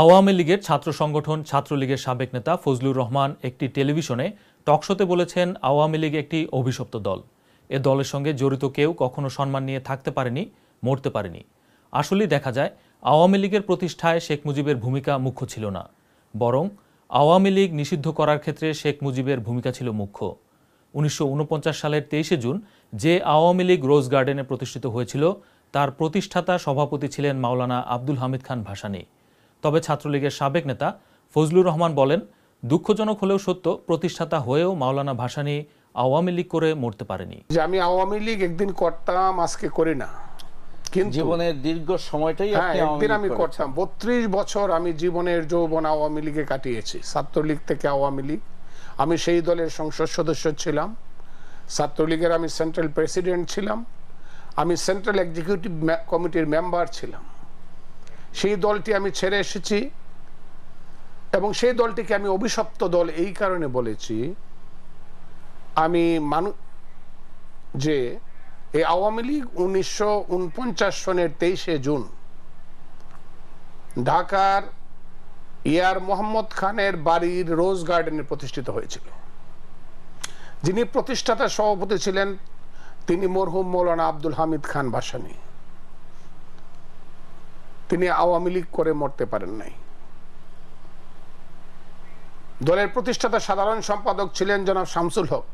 আওয়ামী লীগের ছাত্র সংগঠন ছাত্রলীগের সাবেক নেতা ফজলুর রহমান একটি টেলিভিশনে টকশোতে বলেছেন আওয়ামী লীগ একটি অভিশপ্ত দল এ দলের সঙ্গে জড়িত কেউ কখনো সম্মান নিয়ে থাকতে পারেনি মরতে পারেনি আসলেই দেখা যায় আওয়ামী লীগের প্রতিষ্ঠায় শেখ মুজিবের ভূমিকা মুখ্য ছিল না বরং আওয়ামী লীগ নিষিদ্ধ করার ক্ষেত্রে শেখ মুজিবের ভূমিকা ছিল মুখ্য উনিশশো সালের তেইশে জুন যে আওয়ামী লীগ রোজ গার্ডেনে প্রতিষ্ঠিত হয়েছিল তার প্রতিষ্ঠাতা সভাপতি ছিলেন মাওলানা আব্দুল হামিদ খান ভাসানী তবে ছাত্রলীগের সাবেক নেতা ফজলুর রহমান বলেন দুঃখজনক হলেও সত্য প্রতিষ্ঠাতা হয়েও মাওলানা ভাসানী আওয়ামী লীগ করে মরতে পারেনি যে আমি আওয়ামী লীগ একদিন করতাম আজকে করি না জীবনের দীর্ঘ সময়টাই হ্যাঁ, একদিন আমি করতাম বত্রিশ বছর আমি জীবনের যৌবন আওয়ামী লীগে কাটিয়েছি ছাত্রলীগ থেকে আওয়ামী লীগ আমি সেই দলের সংসদ সদস্য ছিলাম ছাত্রলীগের আমি সেন্ট্রাল প্রেসিডেন্ট ছিলাম আমি সেন্ট্রাল এক্সিকিউটিভ কমিটির মেম্বার ছিলাম সেই দলটি আমি ছেড়ে এসেছি এবং সেই দলটিকে আমি অভিশপ্ত দল এই কারণে বলেছি আমি মানু যে এই আওয়ামী লীগ উনিশশো উনপঞ্চাশ সনের তেইশে জুন ঢাকার ইয়ার মোহাম্মদ খানের বাড়ির রোজ গার্ডেনে প্রতিষ্ঠিত হয়েছিল যিনি প্রতিষ্ঠাতা সভাপতি ছিলেন তিনি মরহুম মৌলানা আব্দুল হামিদ খান ভাসানী তিনি আওয়ামী লীগ করে মরতে পারেন নাই দলের প্রতিষ্ঠাতা সাধারণ সম্পাদক ছিলেন জনাব শামসুল হক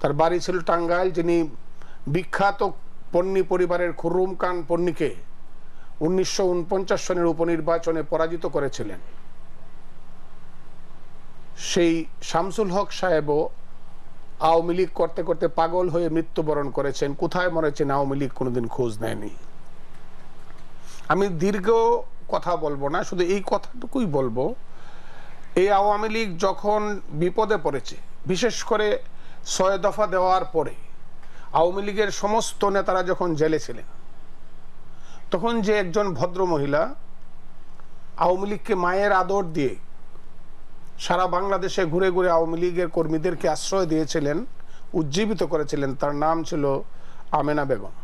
তার বাড়ি ছিল টাঙ্গাইল যিনি বিখ্যাত পন্নী পরিবারের খুরুম খান পন্নীকে উনিশশো সনের উপনির্বাচনে পরাজিত করেছিলেন সেই শামসুল হক সাহেবও আওয়ামী লীগ করতে করতে পাগল হয়ে মৃত্যুবরণ করেছেন কোথায় মরেছেন আওয়ামী লীগ কোনোদিন খোঁজ নেয়নি আমি দীর্ঘ কথা বলবো না শুধু এই কথাটুকুই বলবো এই আওয়ামী লীগ যখন বিপদে পড়েছে বিশেষ করে ছয় দফা দেওয়ার পরে আওয়ামী লীগের সমস্ত নেতারা যখন জেলে ছিলেন তখন যে একজন ভদ্র মহিলা আওয়ামী লীগকে মায়ের আদর দিয়ে সারা বাংলাদেশে ঘুরে ঘুরে আওয়ামী লীগের কর্মীদেরকে আশ্রয় দিয়েছিলেন উজ্জীবিত করেছিলেন তার নাম ছিল আমেনা বেগম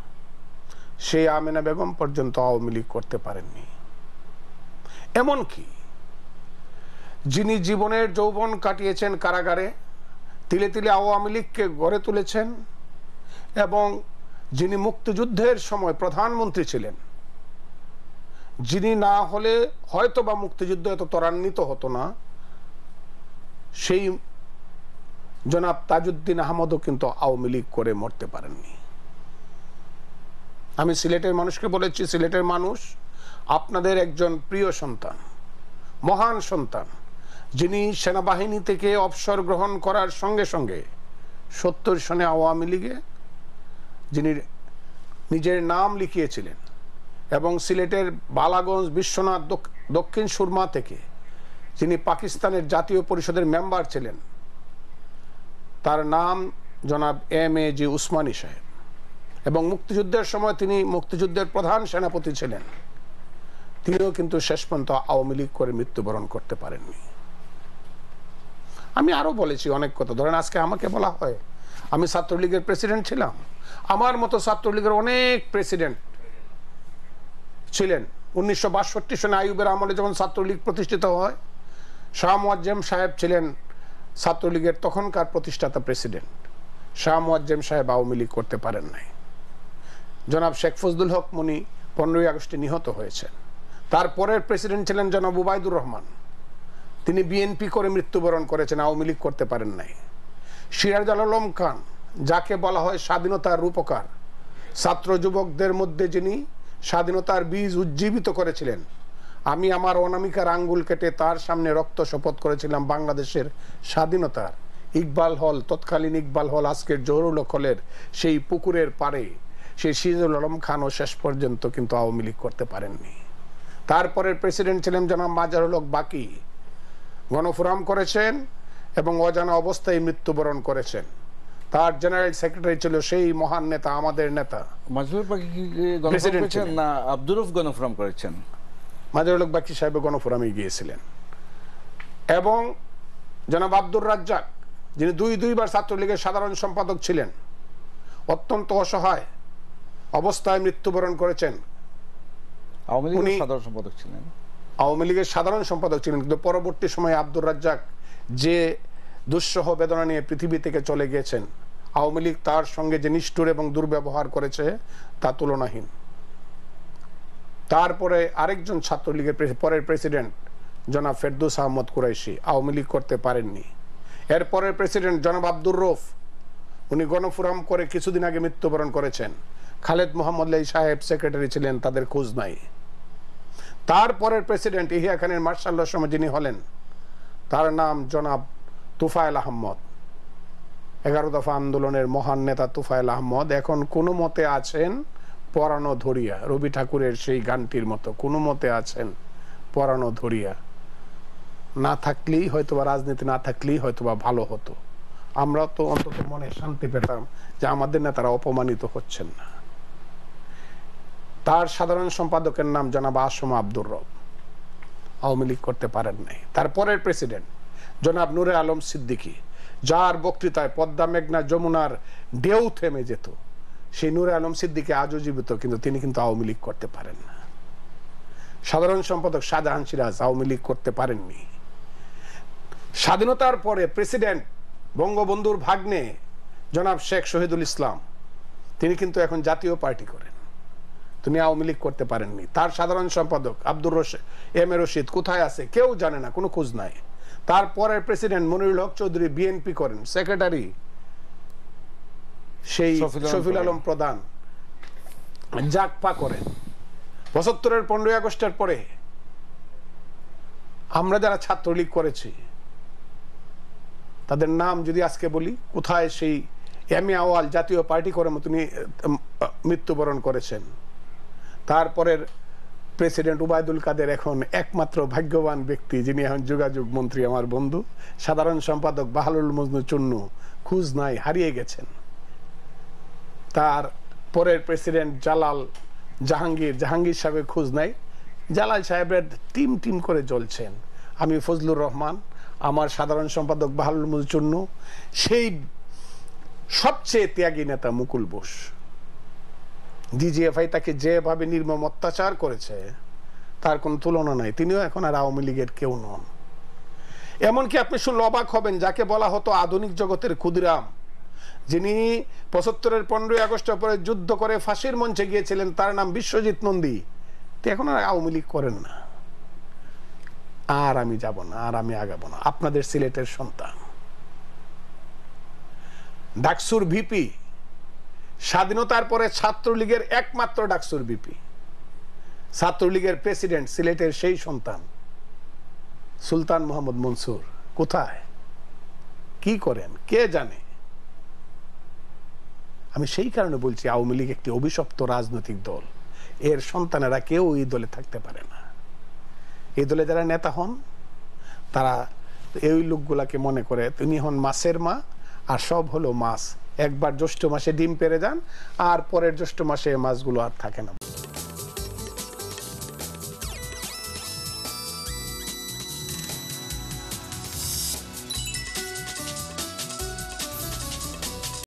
সেই আমেনা বেগম পর্যন্ত আওয়ামী লীগ করতে পারেননি এমনকি যিনি জীবনের যৌবন কাটিয়েছেন কারাগারে তিলে তিলে আওয়ামী লীগকে গড়ে তুলেছেন এবং যিনি মুক্তিযুদ্ধের সময় প্রধানমন্ত্রী ছিলেন যিনি না হলে হয়তো বা মুক্তিযুদ্ধ এত ত্বরান্বিত হতো না সেই জনাব তাজউদ্দিন আহমদও কিন্তু আওয়ামী লীগ করে মরতে পারেননি আমি সিলেটের মানুষকে বলেছি সিলেটের মানুষ আপনাদের একজন প্রিয় সন্তান মহান সন্তান যিনি সেনাবাহিনী থেকে অবসর গ্রহণ করার সঙ্গে সঙ্গে সত্তর সনে আওয়ামী লীগে যিনি নিজের নাম লিখিয়েছিলেন এবং সিলেটের বালাগঞ্জ বিশ্বনাথ দক্ষিণ সুরমা থেকে যিনি পাকিস্তানের জাতীয় পরিষদের মেম্বার ছিলেন তার নাম জনাব এম এ জি উসমানী সাহেব এবং মুক্তিযুদ্ধের সময় তিনি মুক্তিযুদ্ধের প্রধান সেনাপতি ছিলেন তিনিও কিন্তু শেষ পর্যন্ত আওয়ামী লীগ করে মৃত্যুবরণ করতে পারেননি আমি আরও বলেছি অনেক কথা ধরেন আজকে আমাকে বলা হয় আমি ছাত্রলীগের প্রেসিডেন্ট ছিলাম আমার মতো ছাত্রলীগের অনেক প্রেসিডেন্ট ছিলেন উনিশশো বাষট্টি সনে আয়ুবের আমলে যখন ছাত্রলীগ প্রতিষ্ঠিত হয় শাহ মোয়াজ্জেম সাহেব ছিলেন ছাত্রলীগের তখনকার প্রতিষ্ঠাতা প্রেসিডেন্ট শাহ মোয়াজ্জেম সাহেব আওয়ামী লীগ করতে পারেন নাই জনাব শেখ ফজলুল হক মনি পনেরোই আগস্টে নিহত হয়েছেন তারপরের প্রেসিডেন্ট ছিলেন জনাব ওবায়দুর রহমান তিনি বিএনপি করে মৃত্যুবরণ করেছেন আওয়ামী লীগ করতে পারেন নাই সিরাজুল আলম খান যাকে বলা হয় স্বাধীনতার রূপকার ছাত্র যুবকদের মধ্যে যিনি স্বাধীনতার বীজ উজ্জীবিত করেছিলেন আমি আমার অনামিকার আঙ্গুল কেটে তার সামনে রক্ত শপথ করেছিলাম বাংলাদেশের স্বাধীনতার ইকবাল হল তৎকালীন ইকবাল হল আজকের জহরুল হলের সেই পুকুরের পাড়ে সেই সিরাজুল আলম খানও শেষ পর্যন্ত কিন্তু আওয়ামী লীগ করতে পারেননি তারপরের প্রেসিডেন্ট ছিলেন জনাব মাজারুল হক বাকি গণফোরাম করেছেন এবং অজানা অবস্থায় মৃত্যুবরণ করেছেন তার জেনারেল সেক্রেটারি ছিল সেই মহান নেতা আমাদের নেতা মাজরুল করেছেন না আব্দুর করেছেন মাজরুল বাকি সাহেব গণফোরামে গিয়েছিলেন এবং জনাব আব্দুর রাজ্জাক যিনি দুই দুইবার ছাত্রলীগের সাধারণ সম্পাদক ছিলেন অত্যন্ত অসহায় অবস্থায় মৃত্যুবরণ করেছেন আওয়ামী লীগের সাধারণ সম্পাদক ছিলেন আওয়ামী লীগের সাধারণ সম্পাদক ছিলেন কিন্তু পরবর্তী সময়ে আব্দুর রাজ্জাক যে দুঃসহ বেদনা নিয়ে পৃথিবী থেকে চলে গিয়েছেন আওয়ামী লীগ তার সঙ্গে যে নিষ্ঠুর এবং দুর্ব্যবহার করেছে তা তুলনাহীন তারপরে আরেকজন ছাত্রলীগের পরের প্রেসিডেন্ট জনাব ফেরদুস আহমদ কুরাইশি আওয়ামী লীগ করতে পারেননি এর পরের প্রেসিডেন্ট জনাব আব্দুর রফ উনি গণফোরাম করে কিছুদিন আগে মৃত্যুবরণ করেছেন খালেদ মোহাম্মদ সাহেব সেক্রেটারি ছিলেন তাদের খোঁজ নাই তারপরের প্রেসিডেন্ট ইহিয়া খানের মার্শাল সময় যিনি হলেন তার নাম জনাব তুফায়েল আহম্মদ এগারো দফা আন্দোলনের মহান নেতা তুফায়েল আহম্মদ এখন কোনো মতে আছেন পরানো ধরিয়া রবি ঠাকুরের সেই গানটির মতো কোনো মতে আছেন পরানো ধরিয়া না থাকলেই হয়তোবা রাজনীতি না থাকলেই হয়তোবা ভালো হতো আমরা তো অন্তত মনে শান্তি পেতাম যে আমাদের নেতারা অপমানিত হচ্ছেন না তার সাধারণ সম্পাদকের নাম জনাব আসম আব্দুর রব আওয়ামী লীগ করতে পারেন নাই তারপরের প্রেসিডেন্ট জনাব নুরে আলম সিদ্দিকী যার বক্তৃতায় পদ্মা মেঘনা যমুনার ঢেউ থেমে যেত সেই নুরে আলম সিদ্দিকী আজও জীবিত কিন্তু তিনি কিন্তু আওয়ামী লীগ করতে পারেন না সাধারণ সম্পাদক শাহজাহান সিরাজ আওয়ামী লীগ করতে পারেননি স্বাধীনতার পরে প্রেসিডেন্ট বঙ্গবন্ধুর ভাগ্নে জনাব শেখ শহীদুল ইসলাম তিনি কিন্তু এখন জাতীয় পার্টি করেন তিনি আওয়ামী লীগ করতে পারেননি তার সাধারণ সম্পাদক আব্দুর রশিদ এম এ রশিদ কোথায় আছে কেউ জানে না কোনো খোঁজ নাই তারপরের প্রেসিডেন্ট মনিরুল হক চৌধুরী বিএনপি করেন সেক্রেটারি সেই শফিল আলম প্রধান জাকপা করেন পঁচাত্তরের পনেরোই আগস্টের পরে আমরা যারা ছাত্রলীগ করেছি তাদের নাম যদি আজকে বলি কোথায় সেই এম এ আওয়াল জাতীয় পার্টি করে তিনি মৃত্যুবরণ করেছেন তারপরের প্রেসিডেন্ট উবায়দুল কাদের এখন একমাত্র ভাগ্যবান ব্যক্তি যিনি এখন যোগাযোগ মন্ত্রী আমার বন্ধু সাধারণ সম্পাদক বাহালুল মজনু চুন্নু খুঁজ নাই হারিয়ে গেছেন তার পরের প্রেসিডেন্ট জালাল জাহাঙ্গীর জাহাঙ্গীর সাহেবের খোঁজ নাই জালাল সাহেবের টিম টিম করে জ্বলছেন আমি ফজলুর রহমান আমার সাধারণ সম্পাদক বাহালুল মজনু সেই সবচেয়ে ত্যাগী নেতা মুকুল বোস ডিজিএফআই তাকে যেভাবে নির্মম অত্যাচার করেছে তার কোনো তুলনা নাই তিনিও এখন আর আওয়ামী লীগের কেউ নন এমনকি আপনি শুনলে অবাক হবেন যাকে বলা হতো আধুনিক জগতের ক্ষুদিরাম যিনি পঁচাত্তরের পনেরোই আগস্টের পরে যুদ্ধ করে ফাঁসির মঞ্চে গিয়েছিলেন তার নাম বিশ্বজিৎ নন্দী তিনি এখন আর আওয়ামী লীগ করেন না আর আমি যাব না আর আমি আগাবো না আপনাদের সিলেটের সন্তান ডাকসুর ভিপি স্বাধীনতার পরে ছাত্রলীগের একমাত্র ডাকসুর বিপি ছাত্রলীগের প্রেসিডেন্ট সিলেটের সেই সন্তান সুলতান মোহাম্মদ মনসুর কোথায় কি করেন কে জানে আমি সেই কারণে বলছি আওয়ামী লীগ একটি অভিশপ্ত রাজনৈতিক দল এর সন্তানেরা কেউ এই দলে থাকতে পারে না এই দলে যারা নেতা হন তারা এই লোকগুলাকে মনে করে তিনি হন মাছের মা আর সব হলো মাছ একবার জ্যৈষ্ঠ মাসে ডিম পেরে যান আর পরের জ্যৈষ্ঠ মাসে মাছগুলো আর থাকে না